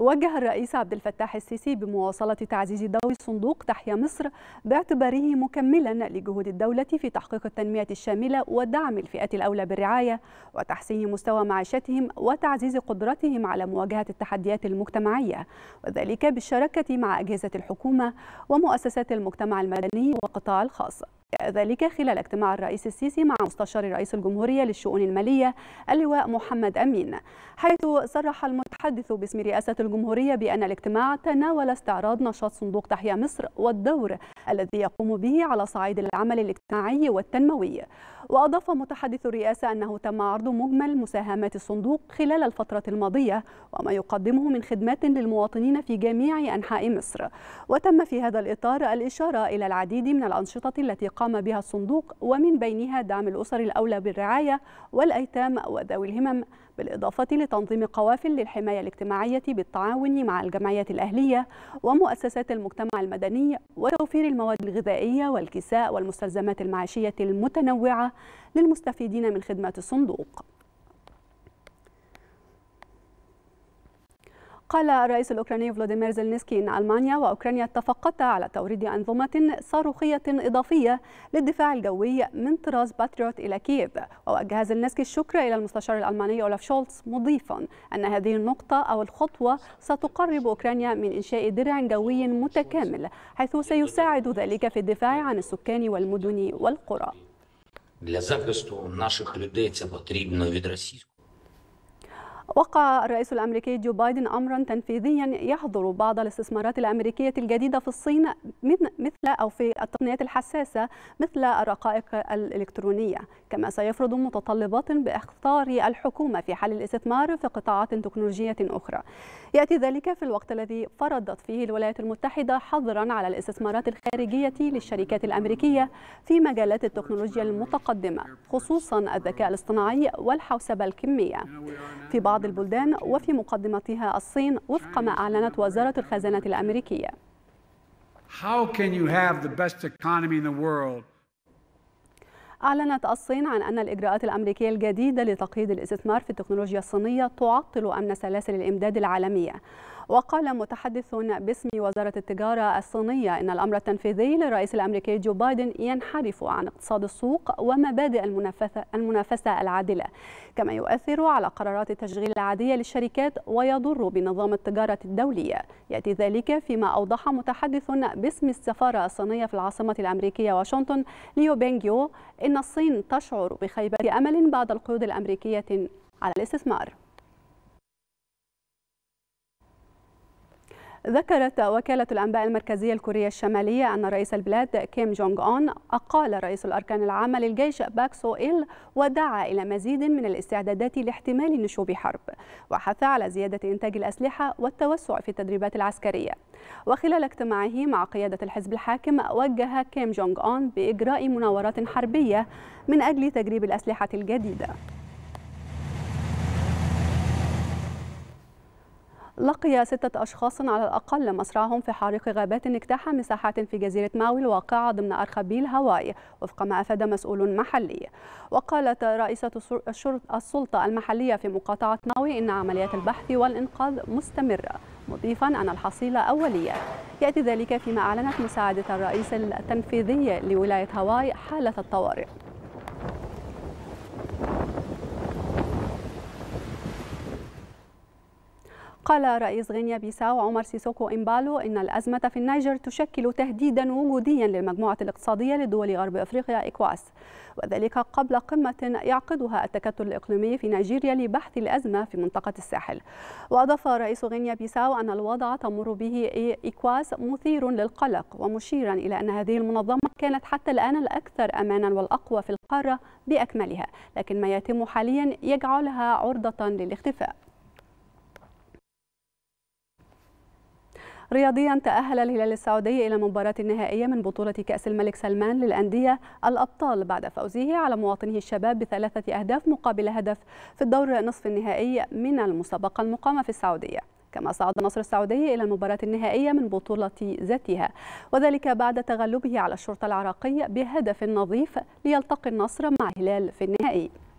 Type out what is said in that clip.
وجه الرئيس عبد الفتاح السيسي بمواصلة تعزيز دور صندوق تحيا مصر باعتباره مكملا لجهود الدولة في تحقيق التنمية الشاملة ودعم الفئات الأولى بالرعاية وتحسين مستوى معيشتهم وتعزيز قدرتهم على مواجهة التحديات المجتمعية وذلك بالشراكة مع أجهزة الحكومة ومؤسسات المجتمع المدني والقطاع الخاص ذلك خلال اجتماع الرئيس السيسي مع مستشار رئيس الجمهورية للشؤون المالية اللواء محمد أمين حيث صرح المتحدث باسم رئاسة الجمهورية بأن الاجتماع تناول استعراض نشاط صندوق تحيا مصر والدور الذي يقوم به على صعيد العمل الاجتماعي والتنموي وأضاف متحدث الرئاسة أنه تم عرض مجمل مساهمات الصندوق خلال الفترة الماضية وما يقدمه من خدمات للمواطنين في جميع أنحاء مصر وتم في هذا الإطار الإشارة إلى العديد من الأنشطة التي قام بها الصندوق ومن بينها دعم الأسر الأولى بالرعاية والأيتام وذوي الهمم بالإضافة لتنظيم قوافل للحماية الاجتماعية بالتعاون مع الجمعيات الأهلية ومؤسسات المجتمع المدني وتوفير المواد الغذائية والكساء والمستلزمات المعيشية المتنوعة للمستفيدين من خدمات الصندوق قال الرئيس الأوكراني فلاديمير زلنسكي إن ألمانيا وأوكرانيا اتفقتا على توريد أنظمة صاروخية إضافية للدفاع الجوي من طراز باتريوت إلى كييف ووجه زلنسكي الشكر إلى المستشار الألماني أولاف شولتز مضيفا أن هذه النقطة أو الخطوة ستقرب أوكرانيا من إنشاء درع جوي متكامل حيث سيساعد ذلك في الدفاع عن السكان والمدن والقرى. وقع الرئيس الامريكي جو بايدن امرا تنفيذيا يحظر بعض الاستثمارات الامريكيه الجديده في الصين مثل او في التقنيات الحساسه مثل الرقائق الالكترونيه، كما سيفرض متطلبات باخطار الحكومه في حل الاستثمار في قطاعات تكنولوجيه اخرى. ياتي ذلك في الوقت الذي فرضت فيه الولايات المتحده حظرا على الاستثمارات الخارجيه للشركات الامريكيه في مجالات التكنولوجيا المتقدمه، خصوصا الذكاء الاصطناعي والحوسبه الكميه. في بعض بعض البلدان وفي مقدمتها الصين وفق ما أعلنت وزارة الخزانة الأمريكية أعلنت الصين عن أن الإجراءات الأمريكية الجديدة لتقييد الاستثمار في التكنولوجيا الصينية تعطل أمن سلاسل الإمداد العالمية وقال متحدث باسم وزارة التجارة الصينية أن الأمر التنفيذي للرئيس الأمريكي جو بايدن ينحرف عن اقتصاد السوق ومبادئ المنافسة العادلة كما يؤثر على قرارات التشغيل العادية للشركات ويضر بنظام التجارة الدولية يأتي ذلك فيما أوضح متحدث باسم السفارة الصينية في العاصمة الأمريكية واشنطن ليو بينجيو أن الصين تشعر بخيبة أمل بعد القيود الأمريكية على الاستثمار ذكرت وكالة الأنباء المركزية الكورية الشمالية أن رئيس البلاد كيم جونغ أون أقال رئيس الأركان العامة للجيش باك سو إيل ودعا إلى مزيد من الاستعدادات لاحتمال نشوب حرب وحث على زيادة إنتاج الأسلحة والتوسع في التدريبات العسكرية وخلال اجتماعه مع قيادة الحزب الحاكم وجه كيم جونغ أون بإجراء مناورات حربية من أجل تجريب الأسلحة الجديدة لقي ستة أشخاص على الأقل مسرعهم في حارق غابات اجتاح مساحات في جزيرة ماوي الواقعة ضمن أرخبيل هاواي وفق ما أفاد مسؤول محلي وقالت رئيسة السلطة المحلية في مقاطعة ماوي إن عمليات البحث والإنقاذ مستمرة مضيفا أن الحصيلة أولية يأتي ذلك فيما أعلنت مساعدة الرئيس التنفيذي لولاية هاواي حالة الطوارئ قال رئيس غينيا بيساو عمر سيسوكو إمبالو إن الأزمة في النيجر تشكل تهديدا وجوديا للمجموعة الاقتصادية لدول غرب أفريقيا إكواس وذلك قبل قمة يعقدها التكتل الإقليمي في نيجيريا لبحث الأزمة في منطقة الساحل وأضاف رئيس غينيا بيساو أن الوضع تمر به إكواس مثير للقلق ومشيرا إلى أن هذه المنظمة كانت حتى الآن الأكثر أمانا والأقوى في القارة بأكملها لكن ما يتم حاليا يجعلها عرضة للاختفاء رياضيا تأهل الهلال السعودي إلى مباراة النهائية من بطولة كأس الملك سلمان للأندية الأبطال بعد فوزه على مواطنه الشباب بثلاثة أهداف مقابل هدف في الدور نصف النهائي من المسابقة المقامة في السعودية كما صعد مصر السعودي إلى المباراة النهائية من بطولة ذاتها وذلك بعد تغلبه على الشرطة العراقية بهدف نظيف ليلتقي النصر مع الهلال في النهائي